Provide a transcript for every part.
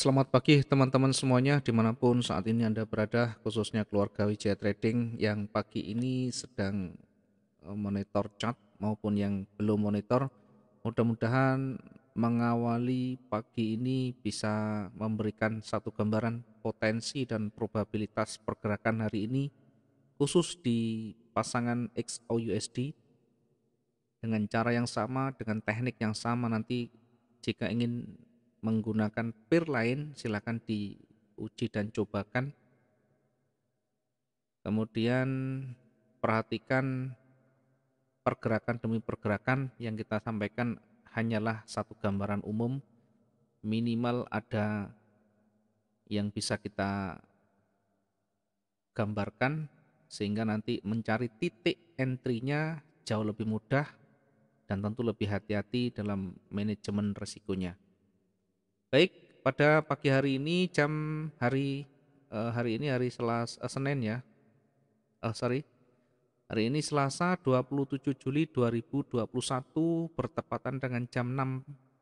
Selamat pagi teman-teman semuanya dimanapun saat ini Anda berada khususnya keluarga Wijaya Trading yang pagi ini sedang eh, monitor chat maupun yang belum monitor mudah-mudahan mengawali pagi ini bisa memberikan satu gambaran potensi dan probabilitas pergerakan hari ini khusus di pasangan XOUSD dengan cara yang sama dengan teknik yang sama nanti jika ingin menggunakan peer lain silakan diuji dan cobakan. Kemudian perhatikan pergerakan demi pergerakan yang kita sampaikan hanyalah satu gambaran umum minimal ada yang bisa kita gambarkan sehingga nanti mencari titik entry-nya jauh lebih mudah dan tentu lebih hati-hati dalam manajemen resikonya. Baik, pada pagi hari ini jam hari uh, hari ini hari Selasa uh, eh, Senin ya. Oh, sorry. Hari ini Selasa 27 Juli 2021 bertepatan dengan jam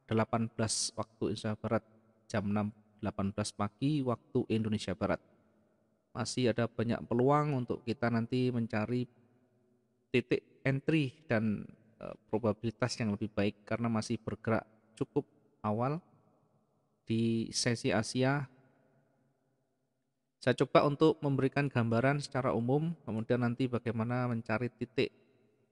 6.18 waktu Indonesia Barat, jam 6.18 pagi waktu Indonesia Barat. Masih ada banyak peluang untuk kita nanti mencari titik entry dan probabilitas yang lebih baik karena masih bergerak cukup awal di sesi Asia. Saya coba untuk memberikan gambaran secara umum, kemudian nanti bagaimana mencari titik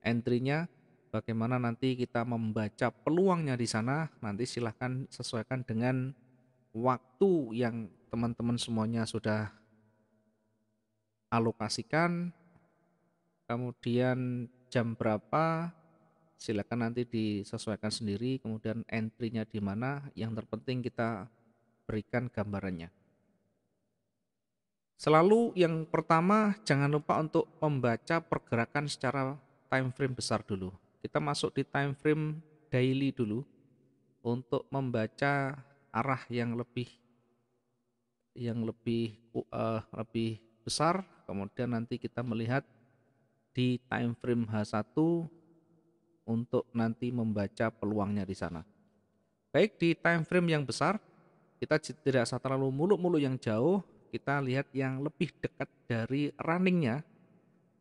entry-nya, bagaimana nanti kita membaca peluangnya di sana, nanti silahkan sesuaikan dengan waktu yang teman-teman semuanya sudah alokasikan, kemudian jam berapa, silakan nanti disesuaikan sendiri kemudian entry-nya di mana yang terpenting kita berikan gambarannya selalu yang pertama jangan lupa untuk membaca pergerakan secara time frame besar dulu kita masuk di time frame daily dulu untuk membaca arah yang lebih yang lebih uh, lebih besar kemudian nanti kita melihat di time frame H1 untuk nanti membaca peluangnya di sana. Baik di time frame yang besar, kita tidak usah terlalu muluk-muluk yang jauh, kita lihat yang lebih dekat dari runningnya,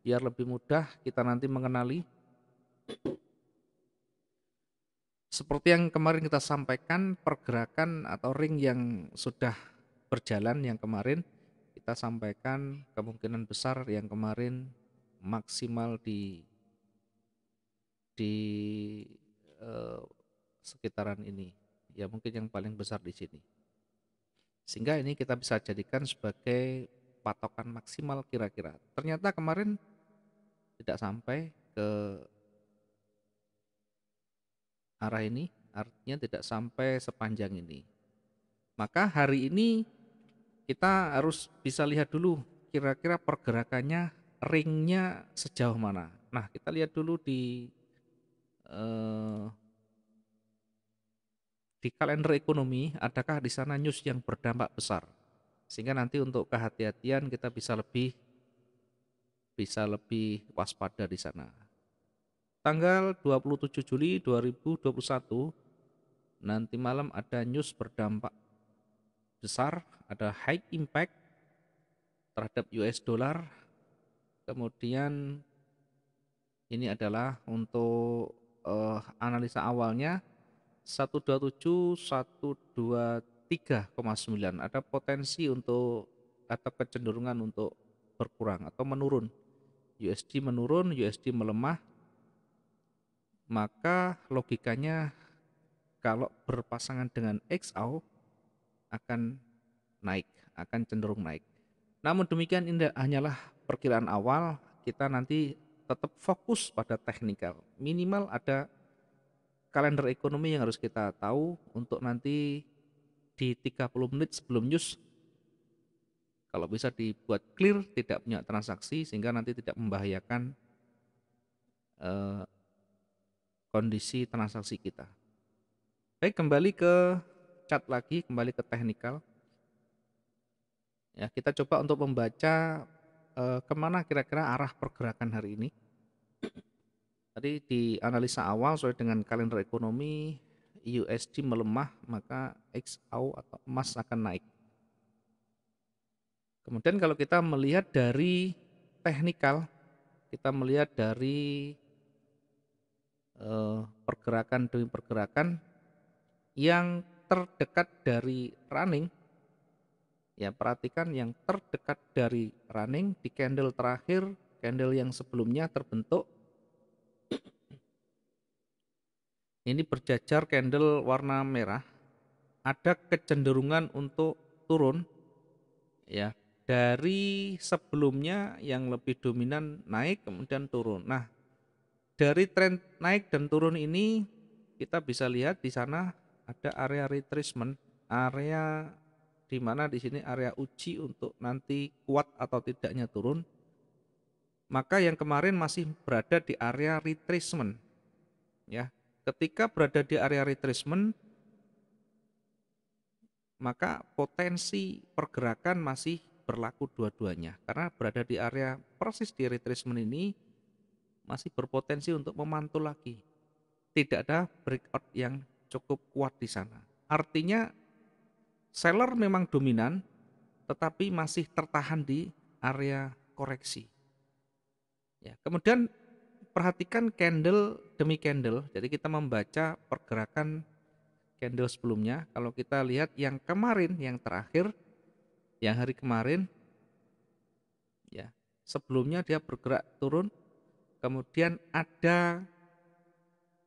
biar lebih mudah kita nanti mengenali. Seperti yang kemarin kita sampaikan, pergerakan atau ring yang sudah berjalan yang kemarin, kita sampaikan kemungkinan besar yang kemarin maksimal di di eh, sekitaran ini ya mungkin yang paling besar di sini sehingga ini kita bisa jadikan sebagai patokan maksimal kira-kira ternyata kemarin tidak sampai ke arah ini artinya tidak sampai sepanjang ini maka hari ini kita harus bisa lihat dulu kira-kira pergerakannya ringnya sejauh mana nah kita lihat dulu di Eh, di kalender ekonomi adakah di sana news yang berdampak besar sehingga nanti untuk kehati-hatian kita bisa lebih bisa lebih waspada di sana. Tanggal 27 Juli 2021 nanti malam ada news berdampak besar, ada high impact terhadap US dollar. Kemudian ini adalah untuk uh, analisa awalnya 127 123,9 ada potensi untuk atau kecenderungan untuk berkurang atau menurun. USD menurun, USD melemah, maka logikanya kalau berpasangan dengan XAU akan naik, akan cenderung naik. Namun demikian ini hanyalah perkiraan awal, kita nanti tetap fokus pada teknikal. Minimal ada kalender ekonomi yang harus kita tahu untuk nanti di 30 menit sebelum news kalau bisa dibuat clear tidak punya transaksi sehingga nanti tidak membahayakan eh, kondisi transaksi kita. Baik, kembali ke chat lagi, kembali ke teknikal. Ya, kita coba untuk membaca uh, kemana kira-kira arah pergerakan hari ini? Tadi di analisa awal sesuai dengan kalender ekonomi USD melemah maka XAU atau emas akan naik. Kemudian kalau kita melihat dari teknikal, kita melihat dari eh, pergerakan demi pergerakan yang terdekat dari running ya perhatikan yang terdekat dari running di candle terakhir candle yang sebelumnya terbentuk ini berjajar candle warna merah ada kecenderungan untuk turun ya dari sebelumnya yang lebih dominan naik kemudian turun nah dari tren naik dan turun ini kita bisa lihat di sana ada area retracement area di mana di sini area uji untuk nanti kuat atau tidaknya turun. Maka yang kemarin masih berada di area retracement. Ya, ketika berada di area retracement maka potensi pergerakan masih berlaku dua-duanya karena berada di area persis di retracement ini masih berpotensi untuk memantul lagi. Tidak ada breakout yang cukup kuat di sana. Artinya Seller memang dominan, tetapi masih tertahan di area koreksi. Ya, kemudian perhatikan candle demi candle. Jadi kita membaca pergerakan candle sebelumnya. Kalau kita lihat yang kemarin, yang terakhir, yang hari kemarin, ya sebelumnya dia bergerak turun, kemudian ada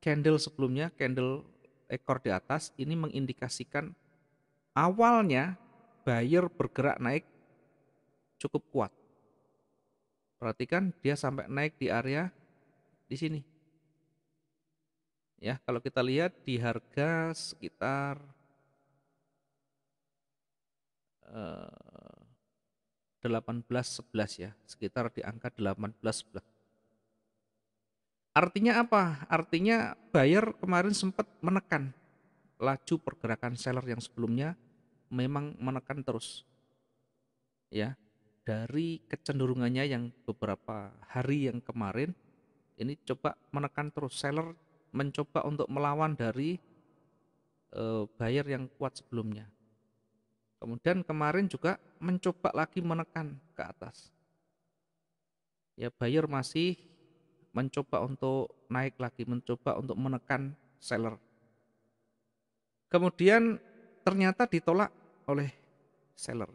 candle sebelumnya, candle ekor di atas, ini mengindikasikan awalnya buyer bergerak naik cukup kuat. Perhatikan dia sampai naik di area di sini. Ya, kalau kita lihat di harga sekitar 18.11 eh, ya, sekitar di angka 18.11. Artinya apa? Artinya buyer kemarin sempat menekan laju pergerakan seller yang sebelumnya memang menekan terus. Ya, dari kecenderungannya yang beberapa hari yang kemarin ini coba menekan terus seller mencoba untuk melawan dari e, buyer yang kuat sebelumnya. Kemudian kemarin juga mencoba lagi menekan ke atas. Ya, buyer masih mencoba untuk naik lagi, mencoba untuk menekan seller Kemudian ternyata ditolak oleh seller.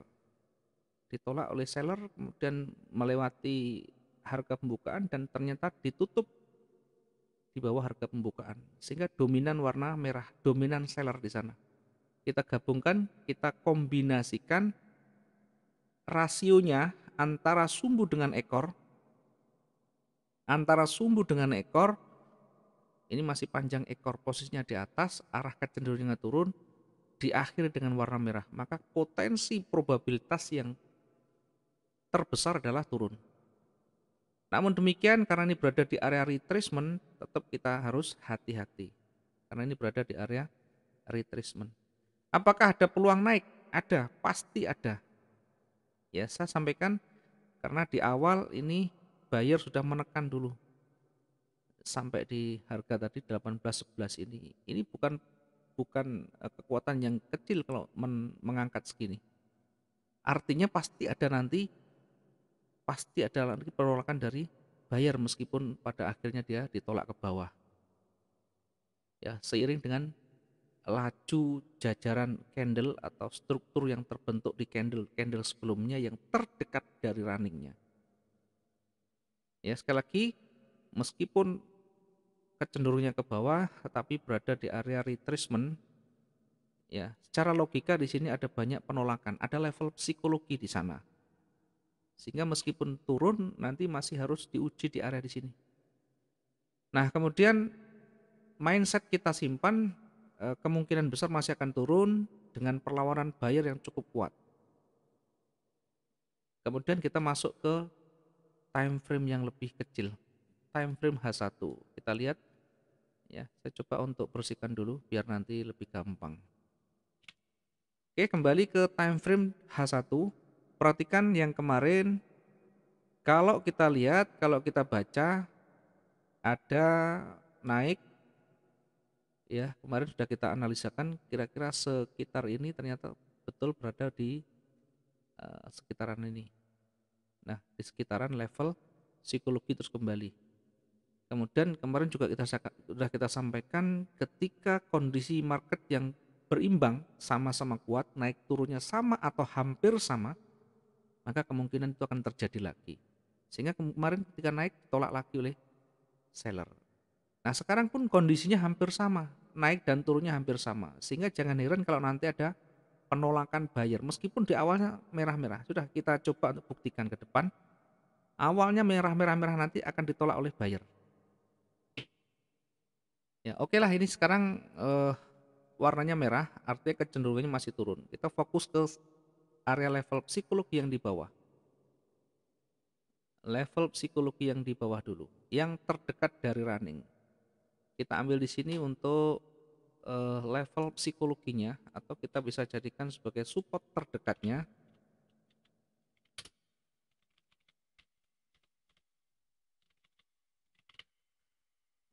Ditolak oleh seller kemudian melewati harga pembukaan dan ternyata ditutup di bawah harga pembukaan. Sehingga dominan warna merah, dominan seller di sana. Kita gabungkan, kita kombinasikan rasionya antara sumbu dengan ekor antara sumbu dengan ekor ini masih panjang ekor posisinya di atas, arah kecenderungannya turun, diakhiri dengan warna merah. Maka potensi probabilitas yang terbesar adalah turun. Namun demikian karena ini berada di area retracement, tetap kita harus hati-hati. Karena ini berada di area retracement. Apakah ada peluang naik? Ada, pasti ada. Ya, saya sampaikan karena di awal ini buyer sudah menekan dulu sampai di harga tadi 18.11 ini ini bukan bukan eh, kekuatan yang kecil kalau men, mengangkat segini. Artinya pasti ada nanti pasti ada nanti penolakan dari bayar meskipun pada akhirnya dia ditolak ke bawah. Ya, seiring dengan laju jajaran candle atau struktur yang terbentuk di candle candle sebelumnya yang terdekat dari runningnya. Ya sekali lagi meskipun cenderungnya ke bawah tetapi berada di area retracement ya secara logika di sini ada banyak penolakan ada level psikologi di sana sehingga meskipun turun nanti masih harus diuji di area di sini nah kemudian mindset kita simpan e, kemungkinan besar masih akan turun dengan perlawanan buyer yang cukup kuat kemudian kita masuk ke time frame yang lebih kecil time frame H1 kita lihat ya saya coba untuk bersihkan dulu biar nanti lebih gampang Oke kembali ke time frame H1 perhatikan yang kemarin kalau kita lihat kalau kita baca ada naik ya kemarin sudah kita analisakan kira-kira sekitar ini ternyata betul berada di uh, sekitaran ini nah di sekitaran level psikologi terus kembali Kemudian kemarin juga kita sudah kita sampaikan ketika kondisi market yang berimbang sama-sama kuat, naik turunnya sama atau hampir sama, maka kemungkinan itu akan terjadi lagi. Sehingga kemarin ketika naik tolak lagi oleh seller. Nah, sekarang pun kondisinya hampir sama, naik dan turunnya hampir sama. Sehingga jangan heran kalau nanti ada penolakan buyer meskipun di awalnya merah-merah. Sudah kita coba untuk buktikan ke depan. Awalnya merah-merah merah nanti akan ditolak oleh buyer Ya, oke lah ini sekarang uh, warnanya merah, artinya kecenderungannya masih turun. Kita fokus ke area level psikologi yang di bawah. Level psikologi yang di bawah dulu, yang terdekat dari running. Kita ambil di sini untuk uh, level psikologinya atau kita bisa jadikan sebagai support terdekatnya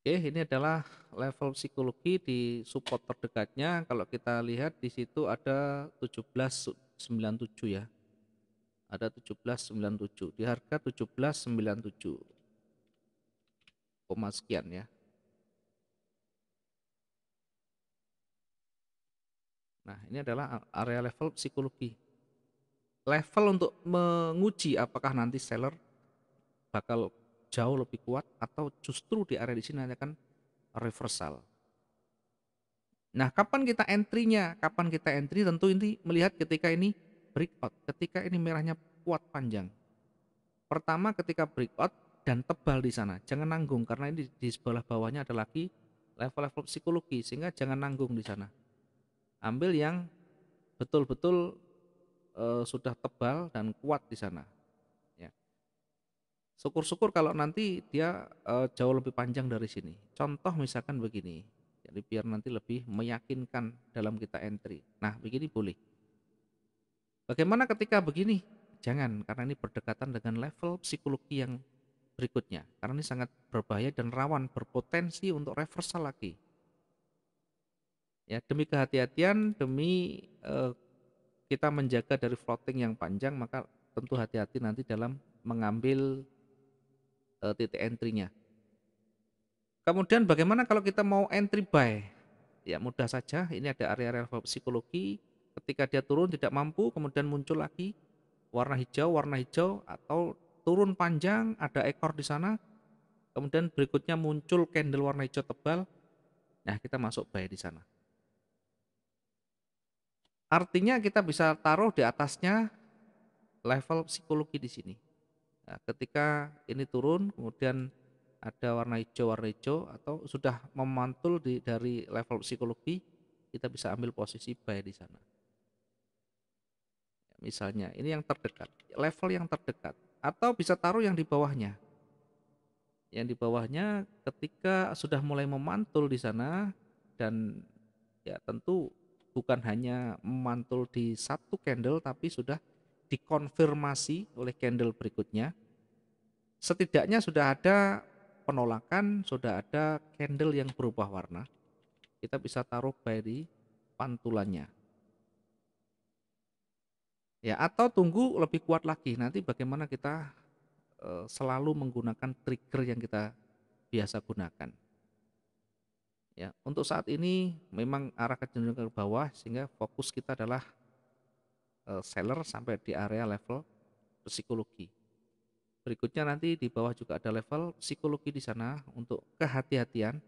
Oke, eh, ini adalah level psikologi di support terdekatnya. Kalau kita lihat di situ ada 1797 ya. Ada 1797 di harga 1797. Koma sekian ya. Nah, ini adalah area level psikologi. Level untuk menguji apakah nanti seller bakal jauh lebih kuat atau justru di area di sini akan reversal. Nah, kapan kita entry-nya? Kapan kita entry? Tentu ini melihat ketika ini breakout, ketika ini merahnya kuat panjang. Pertama ketika breakout dan tebal di sana. Jangan nanggung karena ini di sebelah bawahnya ada lagi level-level psikologi sehingga jangan nanggung di sana. Ambil yang betul-betul e, sudah tebal dan kuat di sana. Syukur-syukur kalau nanti dia uh, jauh lebih panjang dari sini. Contoh misalkan begini. Jadi biar nanti lebih meyakinkan dalam kita entry. Nah, begini boleh. Bagaimana ketika begini? Jangan karena ini berdekatan dengan level psikologi yang berikutnya. Karena ini sangat berbahaya dan rawan berpotensi untuk reversal lagi. Ya, demi kehati-hatian, demi uh, kita menjaga dari floating yang panjang, maka tentu hati-hati nanti dalam mengambil uh, titik entry-nya. Kemudian bagaimana kalau kita mau entry buy? Ya mudah saja, ini ada area-area psikologi, ketika dia turun tidak mampu, kemudian muncul lagi warna hijau, warna hijau, atau turun panjang, ada ekor di sana, kemudian berikutnya muncul candle warna hijau tebal, nah kita masuk buy di sana. Artinya kita bisa taruh di atasnya level psikologi di sini. Nah, ketika ini turun, kemudian ada warna hijau, warna hijau atau sudah memantul di, dari level psikologi, kita bisa ambil posisi buy di sana. Ya, misalnya, ini yang terdekat, level yang terdekat, atau bisa taruh yang di bawahnya. Yang di bawahnya ketika sudah mulai memantul di sana dan ya tentu bukan hanya memantul di satu candle tapi sudah dikonfirmasi oleh candle berikutnya setidaknya sudah ada penolakan, sudah ada candle yang berubah warna. Kita bisa taruh dari pantulannya. Ya, atau tunggu lebih kuat lagi. Nanti bagaimana kita e, selalu menggunakan trigger yang kita biasa gunakan. Ya, untuk saat ini memang arah kecenderungan ke bawah sehingga fokus kita adalah e, seller sampai di area level psikologi. Berikutnya nanti di bawah juga ada level psikologi di sana untuk kehati-hatian.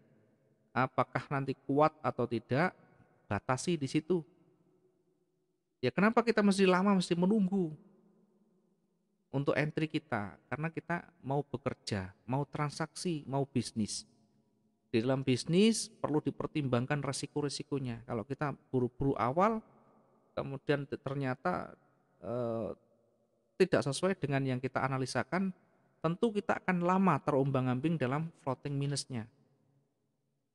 Apakah nanti kuat atau tidak, batasi di situ. Ya kenapa kita mesti lama, mesti menunggu untuk entry kita? Karena kita mau bekerja, mau transaksi, mau bisnis. Di dalam bisnis perlu dipertimbangkan resiko-resikonya. Kalau kita buru-buru awal, kemudian ternyata eh, tidak sesuai dengan yang kita analisakan, tentu kita akan lama terombang-ambing dalam floating minusnya.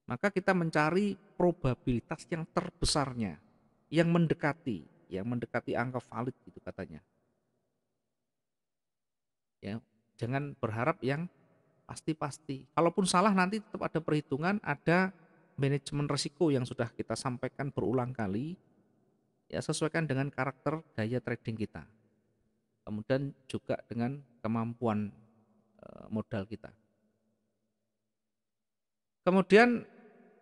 Maka kita mencari probabilitas yang terbesarnya, yang mendekati, yang mendekati angka valid gitu katanya. Ya, jangan berharap yang pasti-pasti. Kalaupun salah nanti tetap ada perhitungan, ada manajemen risiko yang sudah kita sampaikan berulang kali. Ya, sesuaikan dengan karakter daya trading kita kemudian juga dengan kemampuan eh, modal kita. Kemudian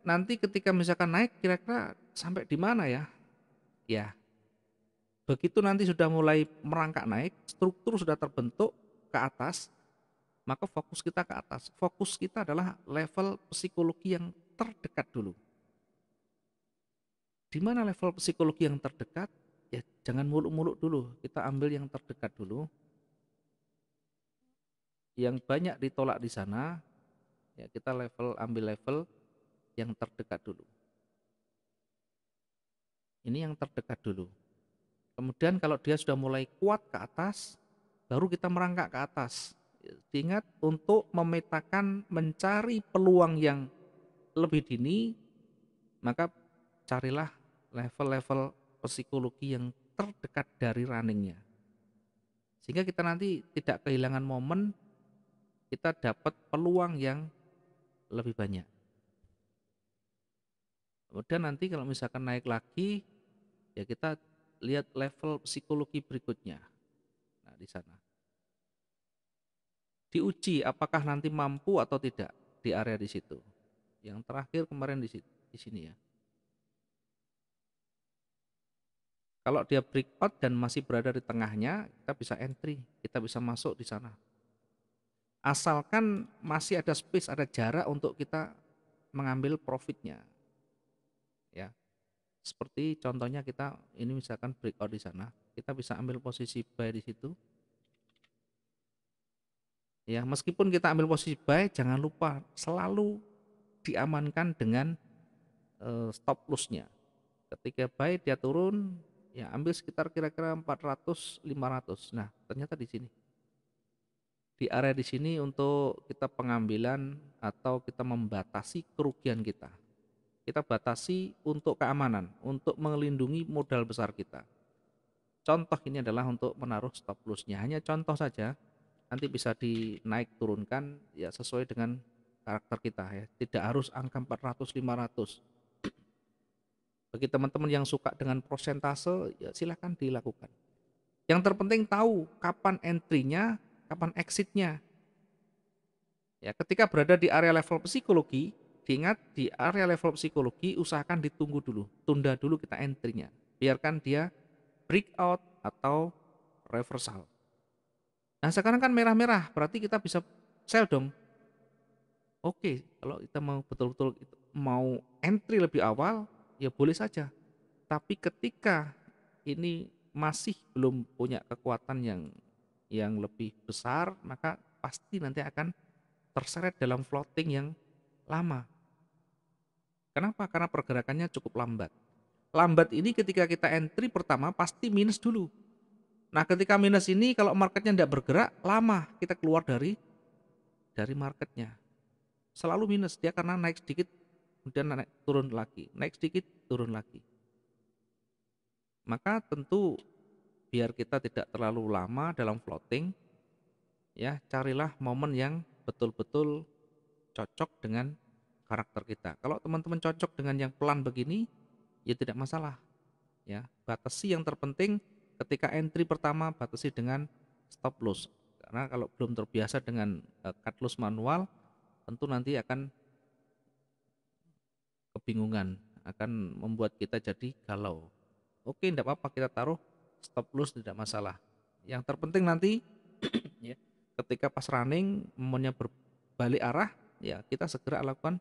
nanti ketika misalkan naik kira-kira sampai di mana ya? Ya. Begitu nanti sudah mulai merangkak naik, struktur sudah terbentuk ke atas, maka fokus kita ke atas. Fokus kita adalah level psikologi yang terdekat dulu. Di mana level psikologi yang terdekat? ya jangan muluk-muluk dulu, kita ambil yang terdekat dulu. Yang banyak ditolak di sana, ya kita level ambil level yang terdekat dulu. Ini yang terdekat dulu. Kemudian kalau dia sudah mulai kuat ke atas, baru kita merangkak ke atas. Ingat untuk memetakan mencari peluang yang lebih dini, maka carilah level-level psikologi yang terdekat dari runningnya. Sehingga kita nanti tidak kehilangan momen, kita dapat peluang yang lebih banyak. Kemudian nanti kalau misalkan naik lagi, ya kita lihat level psikologi berikutnya. Nah, di sana. Diuji apakah nanti mampu atau tidak di area di situ. Yang terakhir kemarin di, sini ya. Kalau dia breakout dan masih berada di tengahnya, kita bisa entry, kita bisa masuk di sana. Asalkan masih ada space, ada jarak untuk kita mengambil profitnya. Ya. Seperti contohnya kita ini misalkan breakout di sana, kita bisa ambil posisi buy di situ. Ya, meskipun kita ambil posisi buy, jangan lupa selalu diamankan dengan uh, stop loss-nya. Ketika buy dia turun, ya ambil sekitar kira-kira 400 500 nah ternyata di sini di area di sini untuk kita pengambilan atau kita membatasi kerugian kita kita batasi untuk keamanan, untuk melindungi modal besar kita. Contoh ini adalah untuk menaruh stop lossnya, hanya contoh saja. Nanti bisa dinaik turunkan ya sesuai dengan karakter kita ya. Tidak harus angka 400 500. Bagi teman-teman yang suka dengan prosentase, ya silahkan dilakukan. Yang terpenting tahu kapan entry-nya, kapan exit-nya. Ya, ketika berada di area level psikologi, diingat di area level psikologi usahakan ditunggu dulu, tunda dulu kita entry-nya. Biarkan dia breakout atau reversal. Nah sekarang kan merah-merah, berarti kita bisa sell dong. Oke, kalau kita mau betul-betul mau entry lebih awal, ya boleh saja. Tapi ketika ini masih belum punya kekuatan yang yang lebih besar, maka pasti nanti akan terseret dalam floating yang lama. Kenapa? Karena pergerakannya cukup lambat. Lambat ini ketika kita entry pertama pasti minus dulu. Nah, ketika minus ini kalau marketnya tidak bergerak, lama kita keluar dari dari marketnya. Selalu minus dia karena naik sedikit kemudian naik turun lagi, naik sedikit turun lagi. Maka tentu biar kita tidak terlalu lama dalam floating, ya carilah momen yang betul-betul cocok dengan karakter kita. Kalau teman-teman cocok dengan yang pelan begini, ya tidak masalah. Ya, batasi yang terpenting ketika entry pertama batasi dengan stop loss. Karena kalau belum terbiasa dengan eh, cut loss manual, tentu nanti akan kebingungan, akan membuat kita jadi galau. Oke, tidak apa-apa kita taruh stop loss tidak masalah. Yang terpenting nanti ya, ketika pas running momennya berbalik arah, ya kita segera lakukan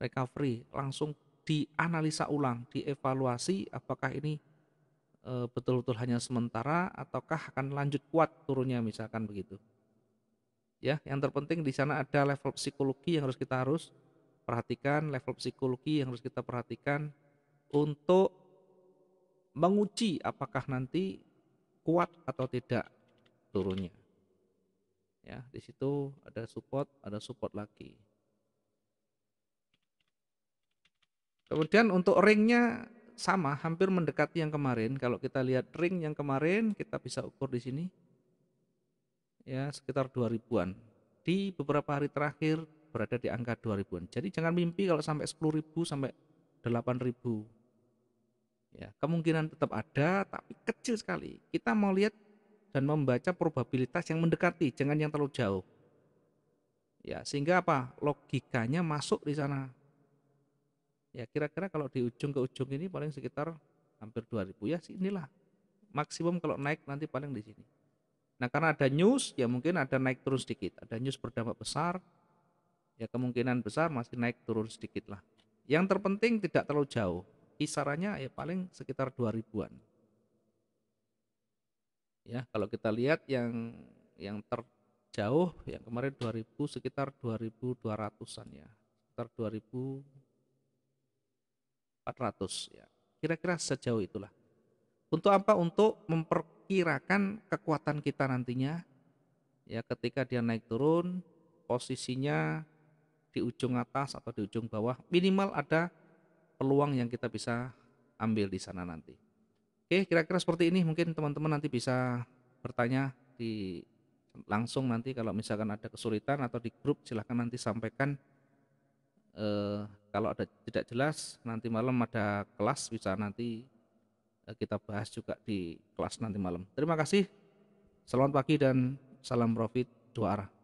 recovery, langsung dianalisa ulang, dievaluasi apakah ini eh, betul-betul hanya sementara ataukah akan lanjut kuat turunnya misalkan begitu. Ya, yang terpenting di sana ada level psikologi yang harus kita harus perhatikan, level psikologi yang harus kita perhatikan untuk menguji apakah nanti kuat atau tidak turunnya. Ya, di situ ada support, ada support lagi. Kemudian untuk ringnya sama, hampir mendekati yang kemarin. Kalau kita lihat ring yang kemarin, kita bisa ukur di sini. Ya, sekitar 2000-an. Di beberapa hari terakhir berada di angka 2000-an. Jadi jangan mimpi kalau sampai 10.000 sampai 8.000. Ya, kemungkinan tetap ada tapi kecil sekali. Kita mau lihat dan membaca probabilitas yang mendekati, jangan yang terlalu jauh. Ya, sehingga apa? Logikanya masuk di sana. Ya, kira-kira kalau di ujung ke ujung ini paling sekitar hampir 2000 ya sih inilah. Maksimum kalau naik nanti paling di sini. Nah, karena ada news ya mungkin ada naik terus sedikit, ada news berdampak besar, ya kemungkinan besar masih naik turun sedikit lah. Yang terpenting tidak terlalu jauh, kisarannya ya paling sekitar 2000-an. Ya, kalau kita lihat yang yang terjauh yang kemarin 2000 sekitar 2200-an ya. Sekitar ratus ya. Kira-kira sejauh itulah. Untuk apa? Untuk memperkirakan kekuatan kita nantinya ya ketika dia naik turun posisinya di ujung atas atau di ujung bawah minimal ada peluang yang kita bisa ambil di sana nanti. Oke, kira-kira seperti ini mungkin teman-teman nanti bisa bertanya di langsung nanti kalau misalkan ada kesulitan atau di grup silahkan nanti sampaikan e, kalau ada tidak jelas nanti malam ada kelas bisa nanti eh, kita bahas juga di kelas nanti malam terima kasih selamat pagi dan salam profit dua arah